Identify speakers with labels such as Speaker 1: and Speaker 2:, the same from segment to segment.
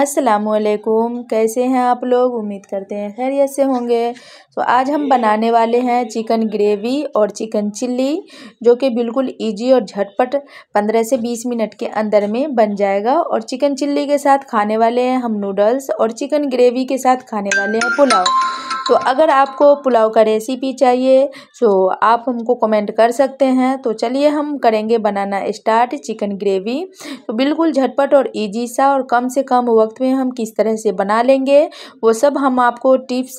Speaker 1: असलकुम कैसे हैं आप लोग उम्मीद करते हैं खैरियत से होंगे तो आज हम बनाने वाले हैं चिकन ग्रेवी और चिकन चिल्ली जो कि बिल्कुल इजी और झटपट 15 से 20 मिनट के अंदर में बन जाएगा और चिकन चिल्ली के साथ खाने वाले हैं हम नूडल्स और चिकन ग्रेवी के साथ खाने वाले हैं पुलाव तो अगर आपको पुलाव का रेसिपी चाहिए तो आप हमको कमेंट कर सकते हैं तो चलिए हम करेंगे बनाना स्टार्ट चिकन ग्रेवी तो बिल्कुल झटपट और ईजी सा और कम से कम वक्त में हम किस तरह से बना लेंगे वो सब हम आपको टिप्स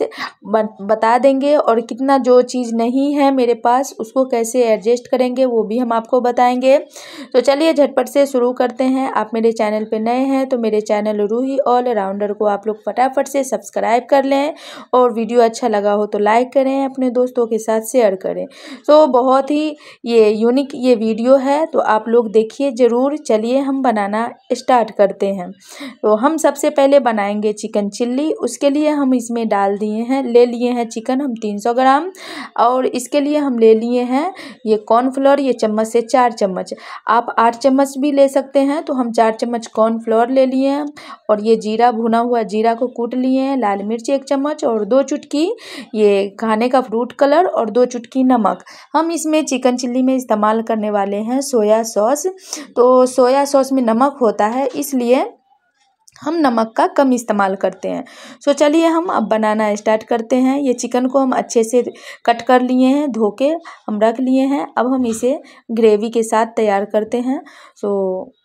Speaker 1: बता देंगे और कितना जो चीज़ नहीं है मेरे पास उसको कैसे एडजस्ट करेंगे वो भी हम आपको बताएंगे तो चलिए झटपट से शुरू करते हैं आप मेरे चैनल पर नए हैं तो मेरे चैनल रूही ऑल राउंडर को आप लोग फटाफट से सब्सक्राइब कर लें और वीडियो अच्छा लगा हो तो लाइक करें अपने दोस्तों के साथ शेयर करें तो बहुत ही ये यूनिक ये वीडियो है तो आप लोग देखिए ज़रूर चलिए हम बनाना स्टार्ट करते हैं तो हम हम सबसे पहले बनाएंगे चिकन चिल्ली उसके लिए हम इसमें डाल दिए हैं ले लिए हैं चिकन हम तीन सौ ग्राम और इसके लिए हम ले लिए हैं ये कॉर्नफ्लोर ये चम्मच से चार चम्मच आप आठ चम्मच भी ले सकते हैं तो हम चार चम्मच कॉर्नफ्लोर ले लिए हैं और ये जीरा भुना हुआ जीरा को कूट लिए हैं लाल मिर्च एक चम्मच और दो चुटकी ये खाने का फ्रूट कलर और दो चुटकी नमक हम इसमें चिकन चिल्ली में इस्तेमाल करने वाले हैं सोया सॉस तो सोया सॉस में नमक होता है इसलिए हम नमक का कम इस्तेमाल करते हैं सो so, चलिए हम अब बनाना स्टार्ट करते हैं ये चिकन को हम अच्छे से कट कर लिए हैं धो के हम रख लिए हैं अब हम इसे ग्रेवी के साथ तैयार करते हैं सो so,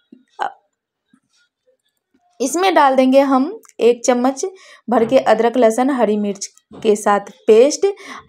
Speaker 1: इसमें डाल देंगे हम एक चम्मच भर के अदरक लहसुन हरी मिर्च के साथ पेस्ट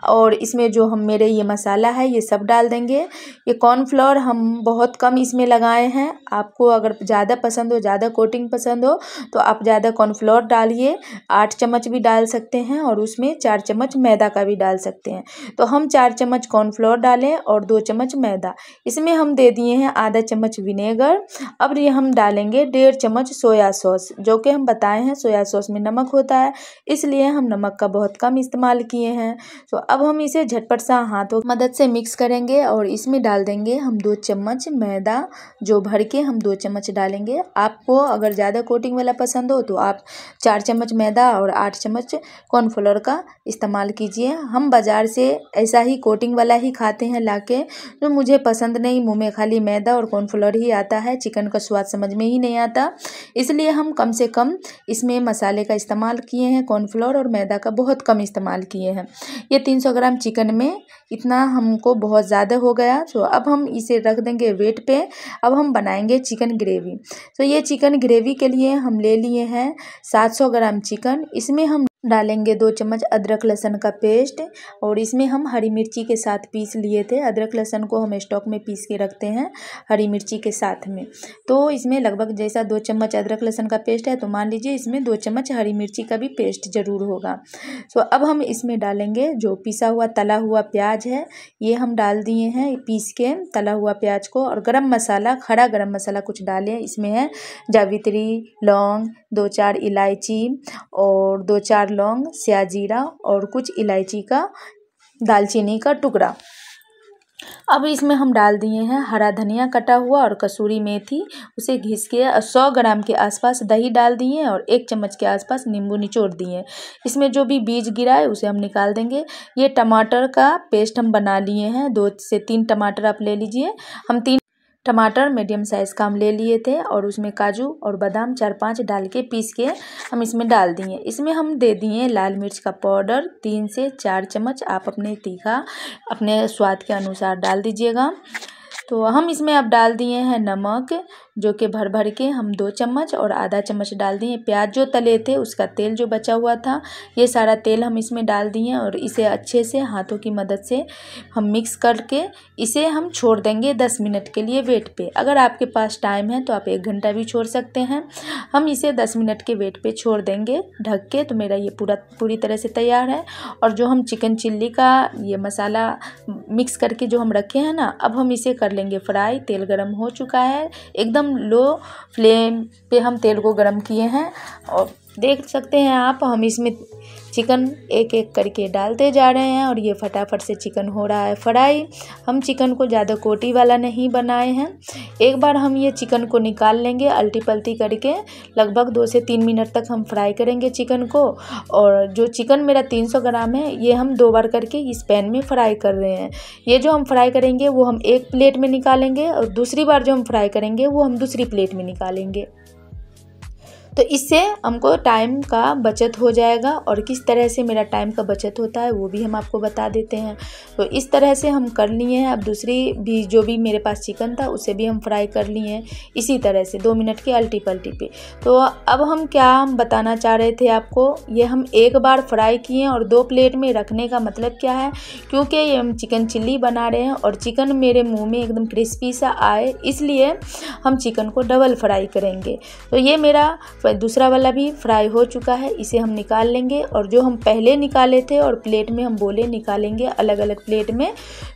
Speaker 1: और इसमें जो हम मेरे ये मसाला है ये सब डाल देंगे ये कॉर्नफ्लोर हम बहुत कम इसमें लगाए हैं आपको अगर ज़्यादा पसंद हो ज़्यादा कोटिंग पसंद हो तो आप ज़्यादा कॉर्नफ्लोर डालिए आठ चम्मच भी डाल सकते हैं और उसमें चार चम्मच मैदा का भी डाल सकते हैं तो हम चार चम्मच कॉर्नफ्लोर डालें और दो चम्मच मैदा इसमें हम दे दिए हैं आधा चम्मच विनेगर अब ये हम डालेंगे डेढ़ चम्मच सोया सॉस जो कि हम बताए हैं सोया सॉस में नमक होता है इसलिए हम नमक का बहुत कम कम इस्तेमाल किए हैं तो अब हम इसे झटपट सा हाथों की मदद से मिक्स करेंगे और इसमें डाल देंगे हम दो चम्मच मैदा जो भर के हम दो चम्मच डालेंगे आपको अगर ज़्यादा कोटिंग वाला पसंद हो तो आप चार चम्मच मैदा और आठ चम्मच कॉर्नफ्लोर का इस्तेमाल कीजिए हम बाज़ार से ऐसा ही कोटिंग वाला ही खाते हैं ला के जो मुझे पसंद नहीं मुँह में खाली मैदा और कॉर्नफ्लोर ही आता है चिकन का स्वाद समझ में ही नहीं आता इसलिए हम कम से कम इसमें मसाले का इस्तेमाल किए हैं कॉर्नफ्लोर और मैदा का बहुत कम कम इस्तेमाल किए हैं ये 300 ग्राम चिकन में इतना हमको बहुत ज़्यादा हो गया तो अब हम इसे रख देंगे वेट पे अब हम बनाएंगे चिकन ग्रेवी तो ये चिकन ग्रेवी के लिए हम ले लिए हैं 700 ग्राम चिकन इसमें हम डालेंगे दो चम्मच अदरक लहसन का पेस्ट और इसमें हम हरी मिर्ची के साथ पीस लिए थे अदरक लहसन को हम स्टॉक में पीस के रखते हैं हरी मिर्ची के साथ में तो इसमें लगभग जैसा दो चम्मच अदरक लहसन का पेस्ट है तो मान लीजिए इसमें दो चम्मच हरी मिर्ची का भी पेस्ट ज़रूर होगा सो तो अब हम इसमें डालेंगे जो पिसा हुआ तला हुआ प्याज है ये हम डाल दिए हैं पीस के तला हुआ प्याज को और गर्म मसाला खड़ा गर्म मसाला कुछ डालें इसमें है जावित्री लौंग दो चार इलायची और दो चार चार लौंग जीरा और कुछ इलायची का दालचीनी का टुकड़ा अब इसमें हम डाल दिए हैं हरा धनिया कटा हुआ और कसूरी मेथी उसे घिस के सौ ग्राम के आसपास दही डाल दिए और एक चम्मच के आसपास नींबू निचोड़ दिए इसमें जो भी बीज गिरा है उसे हम निकाल देंगे ये टमाटर का पेस्ट हम बना लिए हैं दो से तीन टमाटर आप ले लीजिए हम तीन टमाटर मीडियम साइज़ का हम ले लिए थे और उसमें काजू और बादाम चार पांच डाल के पीस के हम इसमें डाल दिए इसमें हम दे दिए लाल मिर्च का पाउडर तीन से चार चम्मच आप अपने तीखा अपने स्वाद के अनुसार डाल दीजिएगा तो हम इसमें अब डाल दिए हैं नमक जो कि भर भर के हम दो चम्मच और आधा चम्मच डाल दिए प्याज जो तले थे उसका तेल जो बचा हुआ था ये सारा तेल हम इसमें डाल दिए और इसे अच्छे से हाथों की मदद से हम मिक्स करके इसे हम छोड़ देंगे दस मिनट के लिए वेट पे अगर आपके पास टाइम है तो आप एक घंटा भी छोड़ सकते हैं हम इसे दस मिनट के वेट पर छोड़ देंगे ढक के तो मेरा ये पूरा पूरी तरह से तैयार है और जो हम चिकन चिल्ली का ये मसाला मिक्स करके जो हम रखे हैं ना अब हम इसे कर लेंगे फ्राई तेल गर्म हो चुका है एकदम लो फ्लेम पे हम तेल को गरम किए हैं और देख सकते हैं आप हम इसमें चिकन एक एक करके डालते जा रहे हैं और ये फटाफट से चिकन हो रहा है फ्राई हम चिकन को ज़्यादा कोटी वाला नहीं बनाए हैं एक बार हम ये चिकन को निकाल लेंगे अल्टी पल्टी करके लगभग दो से तीन मिनट तक हम फ्राई करेंगे चिकन को और जो चिकन मेरा तीन सौ ग्राम है ये हम दो बार करके इस पैन में फ्राई कर रहे हैं ये जो हम फ्राई करेंगे वो हम एक प्लेट में निकालेंगे और दूसरी बार जो हम फ्राई करेंगे वो हम दूसरी प्लेट में निकालेंगे तो इससे हमको टाइम का बचत हो जाएगा और किस तरह से मेरा टाइम का बचत होता है वो भी हम आपको बता देते हैं तो इस तरह से हम कर लिए हैं अब दूसरी भी जो भी मेरे पास चिकन था उसे भी हम फ्राई कर लिए हैं इसी तरह से दो मिनट की अल्टी पल्टी पे तो अब हम क्या हम बताना चाह रहे थे आपको ये हम एक बार फ्राई किए और दो प्लेट में रखने का मतलब क्या है क्योंकि ये हम चिकन चिल्ली बना रहे हैं और चिकन मेरे मुँह में एकदम क्रिस्पी सा आए इसलिए हम चिकन को डबल फ्राई करेंगे तो ये मेरा दूसरा वाला भी फ्राई हो चुका है इसे हम निकाल लेंगे और जो हम पहले निकाले थे और प्लेट में हम बोले निकालेंगे अलग अलग प्लेट में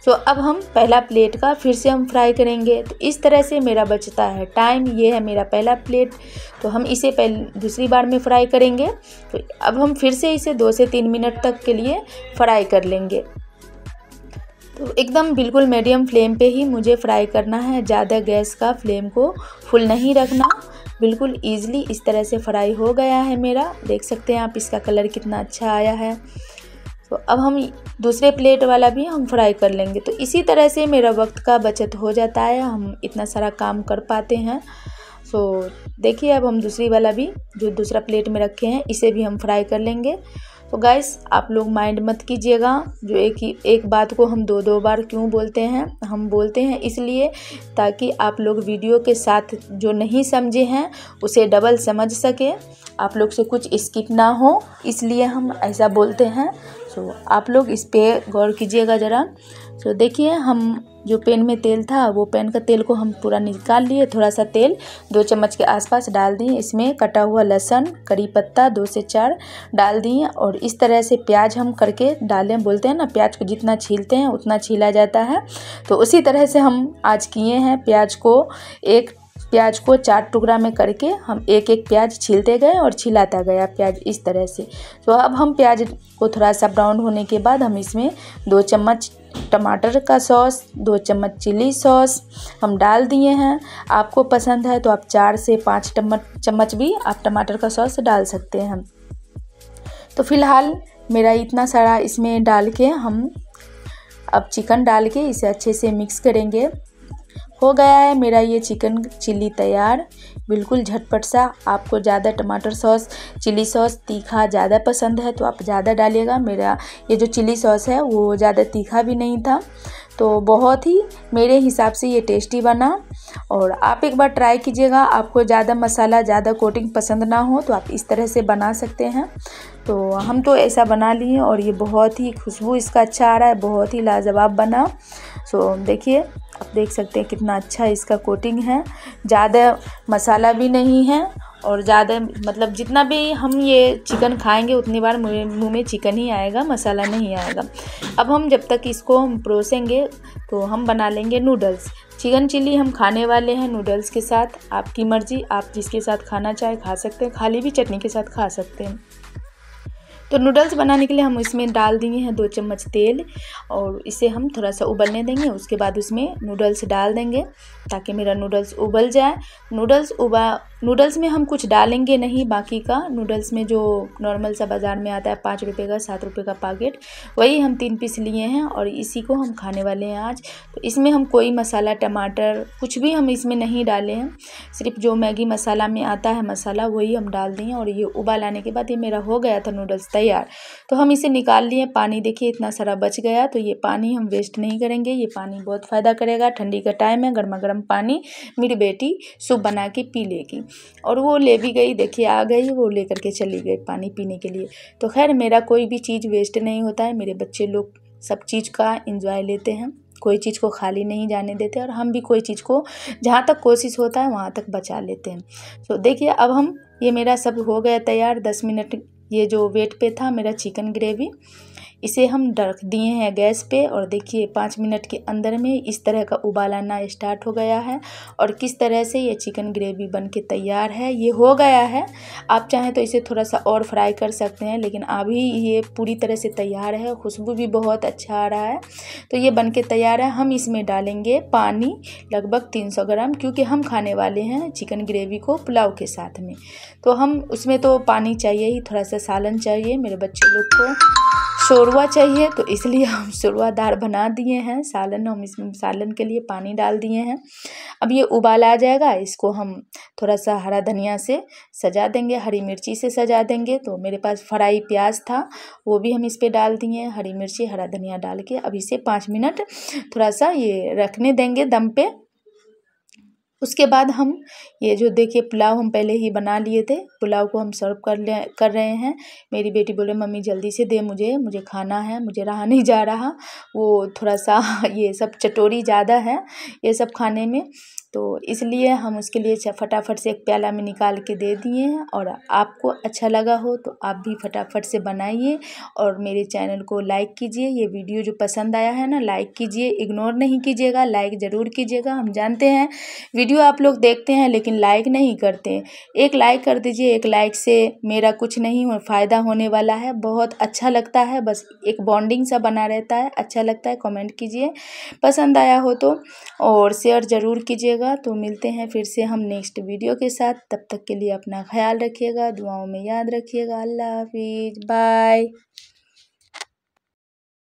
Speaker 1: तो अब हम पहला प्लेट का फिर से हम फ्राई करेंगे तो इस तरह से मेरा बचता है टाइम ये है मेरा पहला प्लेट तो हम इसे पहले दूसरी बार में फ्राई करेंगे तो अब हम फिर से इसे दो से तीन मिनट तक के लिए फ्राई कर लेंगे तो एकदम बिल्कुल मीडियम फ्लेम पे ही मुझे फ्राई करना है ज़्यादा गैस का फ्लेम को फुल नहीं रखना बिल्कुल ईजिली इस तरह से फ्राई हो गया है मेरा देख सकते हैं आप इसका कलर कितना अच्छा आया है तो अब हम दूसरे प्लेट वाला भी हम फ्राई कर लेंगे तो इसी तरह से मेरा वक्त का बचत हो जाता है हम इतना सारा काम कर पाते हैं तो देखिए अब हम दूसरी वाला भी जो दूसरा प्लेट में रखे हैं इसे भी हम फ्राई कर लेंगे तो गाइस आप लोग माइंड मत कीजिएगा जो एक ही एक बात को हम दो दो बार क्यों बोलते हैं हम बोलते हैं इसलिए ताकि आप लोग वीडियो के साथ जो नहीं समझे हैं उसे डबल समझ सके आप लोग से कुछ स्किप ना हो इसलिए हम ऐसा बोलते हैं सो तो आप लोग इस पर गौर कीजिएगा ज़रा तो देखिए हम जो पेन में तेल था वो पेन का तेल को हम पूरा निकाल लिए थोड़ा सा तेल दो चम्मच के आसपास डाल दिए इसमें कटा हुआ लहसन करी पत्ता दो से चार डाल दिए और इस तरह से प्याज हम करके डालें बोलते हैं ना प्याज को जितना छीलते हैं उतना छीला जाता है तो उसी तरह से हम आज किए हैं प्याज को एक प्याज को चार टुकड़ा में करके हम एक एक प्याज छीलते गए और छिलाता गया प्याज इस तरह से तो अब हम प्याज को थोड़ा सा ब्राउन होने के बाद हम इसमें दो चम्मच टमाटर का सॉस दो चम्मच चिली सॉस हम डाल दिए हैं आपको पसंद है तो आप चार से पाँच चम्मच भी आप टमाटर का सॉस डाल सकते हैं तो फिलहाल मेरा इतना सारा इसमें डाल के हम अब चिकन डाल के इसे अच्छे से मिक्स करेंगे हो गया है मेरा ये चिकन चिल्ली तैयार बिल्कुल झटपट सा आपको ज़्यादा टमाटर सॉस चिली सॉस तीखा ज़्यादा पसंद है तो आप ज़्यादा डालिएगा मेरा ये जो चिली सॉस है वो ज़्यादा तीखा भी नहीं था तो बहुत ही मेरे हिसाब से ये टेस्टी बना और आप एक बार ट्राई कीजिएगा आपको ज़्यादा मसाला ज़्यादा कोटिंग पसंद ना हो तो आप इस तरह से बना सकते हैं तो हम तो ऐसा बना लिए और ये बहुत ही खुशबू इसका अच्छा आ रहा है बहुत ही लाजवाब बना सो देखिए आप देख सकते हैं कितना अच्छा इसका कोटिंग है ज़्यादा मसाला भी नहीं है और ज़्यादा मतलब जितना भी हम ये चिकन खाएंगे उतनी बार मुँह में चिकन ही आएगा मसाला नहीं आएगा अब हम जब तक इसको हम परोसेंगे तो हम बना लेंगे नूडल्स चिकन चिल्ली हम खाने वाले हैं नूडल्स के साथ आपकी मर्ज़ी आप जिसके साथ खाना चाहे खा सकते हैं खाली भी चटनी के साथ खा सकते हैं तो नूडल्स बनाने के लिए हम इसमें डाल दिए हैं दो चम्मच तेल और इसे हम थोड़ा सा उबलने देंगे उसके बाद उसमें नूडल्स डाल देंगे ताकि मेरा नूडल्स उबल जाए नूडल्स उबा नूडल्स में हम कुछ डालेंगे नहीं बाकी का नूडल्स में जो नॉर्मल सा बाज़ार में आता है पाँच रुपये का सात रुपये का पैकेट वही हम तीन पीस लिए हैं और इसी को हम खाने वाले हैं आज तो इसमें हम कोई मसाला टमाटर कुछ भी हम इसमें नहीं डाले हैं सिर्फ जो मैगी मसाला में आता है मसाला वही हम डाल दिए और ये उबाल आने के बाद ये मेरा हो गया था नूडल्स तैयार तो हम इसे निकाल लिए पानी देखिए इतना सारा बच गया तो ये पानी हम वेस्ट नहीं करेंगे ये पानी बहुत फ़ायदा करेगा ठंडी का टाइम है गर्मा गर्म पानी मेरी बेटी सूप बना के पी लेगी और वो ले भी गई देखिए आ गई वो लेकर के चली गई पानी पीने के लिए तो खैर मेरा कोई भी चीज़ वेस्ट नहीं होता है मेरे बच्चे लोग सब चीज़ का इंजॉय लेते हैं कोई चीज़ को खाली नहीं जाने देते और हम भी कोई चीज़ को जहाँ तक कोशिश होता है वहाँ तक बचा लेते हैं तो देखिए अब हम ये मेरा सब हो गया तैयार दस मिनट ये जो वेट पे था मेरा चिकन ग्रेवी इसे हम रख दिए हैं गैस पे और देखिए पाँच मिनट के अंदर में इस तरह का उबाल आना स्टार्ट हो गया है और किस तरह से ये चिकन ग्रेवी बन के तैयार है ये हो गया है आप चाहें तो इसे थोड़ा सा और फ्राई कर सकते हैं लेकिन अभी ये पूरी तरह से तैयार है खुशबू भी बहुत अच्छा आ रहा है तो ये बन के तैयार है हम इसमें डालेंगे पानी लगभग तीन ग्राम क्योंकि हम खाने वाले हैं चिकन ग्रेवी को पुलाव के साथ में तो हम उसमें तो पानी चाहिए ही थोड़ा सा सालन चाहिए मेरे बच्चे लोग को शोरवा चाहिए तो इसलिए हम शोरवा दार बना दिए हैं सालन हम इसमें सालन के लिए पानी डाल दिए हैं अब ये उबाल आ जाएगा इसको हम थोड़ा सा हरा धनिया से सजा देंगे हरी मिर्ची से सजा देंगे तो मेरे पास फ्राई प्याज था वो भी हम इस पर डाल दिए हरी मिर्ची हरा धनिया डाल के अब इसे पाँच मिनट थोड़ा सा ये रखने देंगे दम पे उसके बाद हम ये जो देखिए पुलाव हम पहले ही बना लिए थे पुलाव को हम सर्व कर ले कर रहे हैं मेरी बेटी बोले मम्मी जल्दी से दे मुझे मुझे खाना है मुझे रहा नहीं जा रहा वो थोड़ा सा ये सब चटोरी ज़्यादा है ये सब खाने में तो इसलिए हम उसके लिए फटाफट से एक प्याला में निकाल के दे दिए हैं और आपको अच्छा लगा हो तो आप भी फटाफट से बनाइए और मेरे चैनल को लाइक कीजिए ये वीडियो जो पसंद आया है ना लाइक कीजिए इग्नोर नहीं कीजिएगा लाइक ज़रूर कीजिएगा हम जानते हैं वीडियो आप लोग देखते हैं लेकिन लाइक नहीं करते एक लाइक कर दीजिए एक लाइक से मेरा कुछ नहीं हो फ़ायदा होने वाला है बहुत अच्छा लगता है बस एक बॉन्डिंग सा बना रहता है अच्छा लगता है कॉमेंट कीजिए पसंद आया हो तो और शेयर ज़रूर कीजिएगा रखिएगा तो मिलते हैं फिर से हम नेक्स्ट वीडियो के साथ तब तक के लिए अपना ख्याल रखिएगा दुआओं में याद रखिएगा अल्लाह हाफिज़ बाय